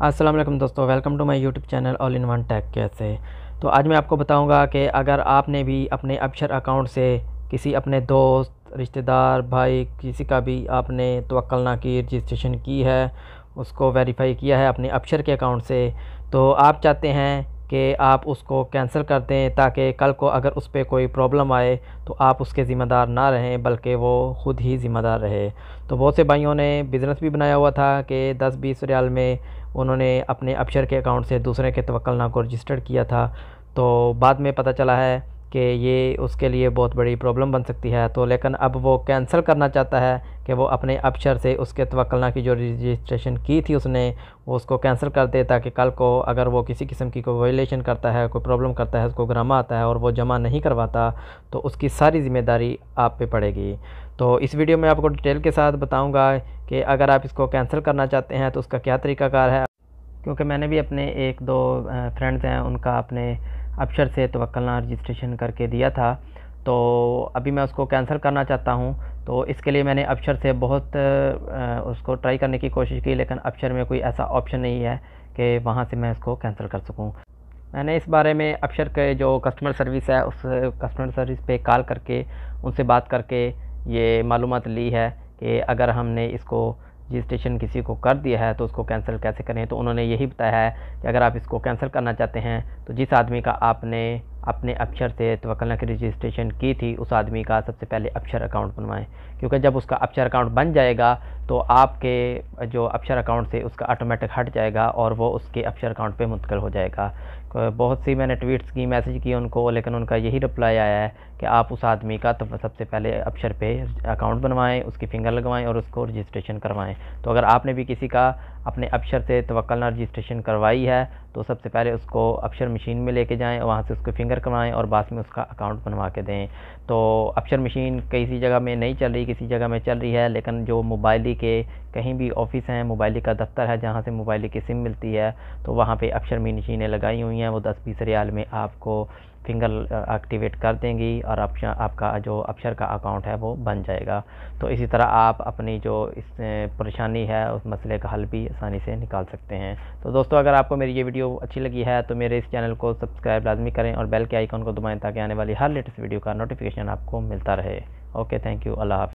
वालेकुम दोस्तों welcome to my YouTube channel all in one tech कैसे तो आज मैं आपको बताऊंगा कि अगर आपने भी अपने अक्षर अकाउंट से किसी अपने दोस्त रिश्तेदार भाई किसी का भी आपने तोक्ल ना की रजिस्ट्रेशन की है उसको वेरीफाई किया है अपने अक्षर के अकाउंट से तो आप चाहते हैं कि आप उसको कैंसिल कर दें ताकि कल को अगर उस पर कोई प्रॉब्लम आए तो आप उसके ज़िम्मेदार ना रहें बल्कि वो ख़ुद ही ज़िम्मेदार रहे तो बहुत से भाइयों ने बिज़नेस भी बनाया हुआ था कि दस बीस रियाल में उन्होंने अपने अपशर के अकाउंट से दूसरे के तवक्ल ना को रजिस्टर्ड किया था तो बाद में पता चला है कि ये उसके लिए बहुत बड़ी प्रॉब्लम बन सकती है तो लेकिन अब वो कैंसिल करना चाहता है कि वो अपने अपशर से उसके तवक्लना की जो रजिस्ट्रेशन की थी उसने वो उसको कैंसिल कर दे ताकि कल को अगर वो किसी किस्म की कोई वायलेशन करता है कोई प्रॉब्लम करता है उसको ग्रामा आता है और वो जमा नहीं करवाता तो उसकी सारी ज़िम्मेदारी आप पे पड़ेगी तो इस वीडियो में आपको डिटेल के साथ बताऊँगा कि अगर आप इसको कैंसिल करना चाहते हैं तो उसका क्या तरीकाकार है क्योंकि मैंने भी अपने एक दो फ्रेंड्स हैं उनका अपने अपशर से तवक्लना रजिस्ट्रेशन करके दिया था तो अभी मैं उसको कैंसिल करना चाहता हूँ तो इसके लिए मैंने अपशर से बहुत उसको ट्राई करने की कोशिश की लेकिन अपशर में कोई ऐसा ऑप्शन नहीं है कि वहाँ से मैं इसको कैंसिल कर सकूँ मैंने इस बारे में अक्षर के जो कस्टमर सर्विस है उस कस्टमर सर्विस पे कॉल करके उनसे बात करके ये मालूम ली है कि अगर हमने इसको रजिस्ट्रेशन किसी को कर दिया है तो उसको कैंसिल कैसे करें तो उन्होंने यही बताया है कि अगर आप इसको कैंसिल करना चाहते हैं तो जिस आदमी का आपने अपने अक्षर से तवक्लना की रजिस्ट्रेशन की थी उस आदमी का सबसे पहले अक्षर अकाउंट बनवाएं क्योंकि जब उसका अक्षर अकाउंट बन जाएगा तो आपके जो अक्षर अकाउंट से उसका ऑटोमेटिक हट जाएगा और वो उसके अक्षर अकाउंट पे मुंतकिल हो जाएगा बहुत सी मैंने ट्वीट्स की मैसेज की उनको लेकिन उनका यही रिप्लाई आया है कि आप उस आदमी का तो सबसे पहले अक्षर पे अकाउंट बनवाएं उसकी फ़िंगर लगवाएं और उसको रजिस्ट्रेशन करवाएं तो अगर आपने भी किसी का अपने अक्षर से तवक्लना रजिस्ट्रेशन करवाई है तो सबसे पहले उसको अक्षर मशीन में लेके जाएं वहाँ से उसको फिंगर करवाएं और बाद में उसका अकाउंट बनवा के दें तो अक्षर मशीन किसी जगह में नहीं चल रही किसी जगह में चल रही है लेकिन जो मोबाइली के कहीं भी ऑफिस हैं मोबाइली का दफ्तर है जहाँ से मोबाइली की सिम मिलती है तो वहाँ पर अक्षर मशीनें लगाई हुई हैं वो दस बीस रियाल में आपको फिंगर एक्टिवेट कर देंगी और आप, आपका जो अक्षर का अकाउंट है वो बन जाएगा तो इसी तरह आप अपनी जो इस परेशानी है उस मसले का हल भी आसानी से निकाल सकते हैं तो दोस्तों अगर आपको मेरी ये वीडियो अच्छी लगी है तो मेरे इस चैनल को सब्सक्राइब लाजमी करें और बेल के आइकॉन को दबाएँ ताकि आने वाली हर लेटेस्ट वीडियो का नोटिफिकेशन आपको मिलता रहे ओके थैंक यू अल्लाह